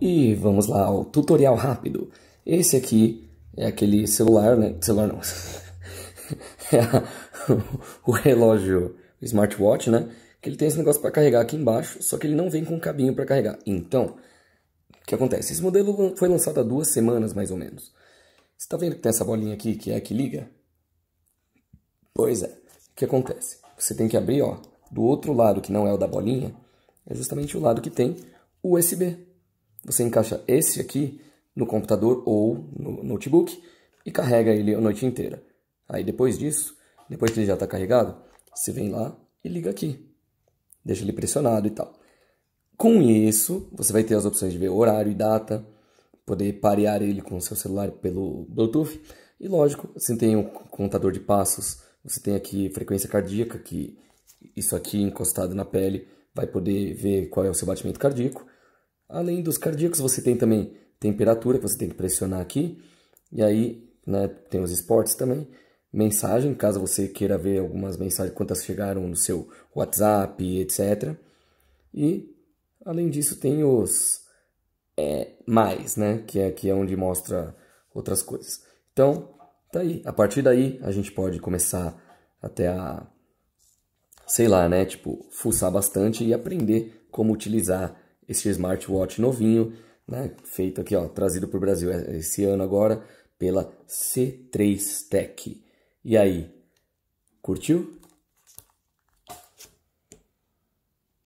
E vamos lá ao tutorial rápido. Esse aqui é aquele celular, né? Celular não. é o, relógio o smartwatch, né? Que ele tem esse negócio para carregar aqui embaixo, só que ele não vem com um cabinho para carregar. Então, o que acontece? Esse modelo foi lançado há duas semanas, mais ou menos. Você está vendo que tem essa bolinha aqui, que é a que liga? Pois é. O que acontece? Você tem que abrir, ó, do outro lado, que não é o da bolinha, é justamente o lado que tem USB. Você encaixa esse aqui no computador ou no notebook e carrega ele a noite inteira. Aí depois disso, depois que ele já está carregado, você vem lá e liga aqui. Deixa ele pressionado e tal. Com isso, você vai ter as opções de ver horário e data, poder parear ele com o seu celular pelo Bluetooth. E lógico, você tem um contador de passos, você tem aqui frequência cardíaca, que isso aqui encostado na pele vai poder ver qual é o seu batimento cardíaco. Além dos cardíacos, você tem também temperatura, que você tem que pressionar aqui. E aí, né, tem os esportes também. Mensagem, caso você queira ver algumas mensagens, quantas chegaram no seu WhatsApp, etc. E, além disso, tem os é, mais, né? Que é aqui é onde mostra outras coisas. Então, tá aí. A partir daí, a gente pode começar até a sei lá, né? Tipo, fuçar bastante e aprender como utilizar esse smartwatch novinho, né, feito aqui, ó, trazido para o Brasil é, esse ano agora pela C3 Tech. E aí, curtiu?